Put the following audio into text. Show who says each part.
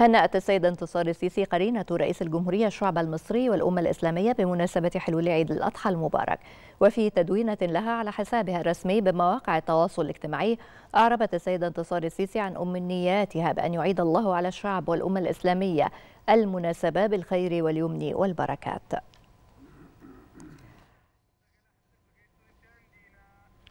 Speaker 1: هنأت السيدة انتصار السيسي قرينة رئيس الجمهورية الشعب المصري والأمة الإسلامية بمناسبة حلول عيد الأضحى المبارك وفي تدوينة لها على حسابها الرسمي بمواقع التواصل الاجتماعي أعربت السيدة انتصار السيسي عن أمنياتها بأن يعيد الله على الشعب والأمة الإسلامية المناسبة بالخير واليمن والبركات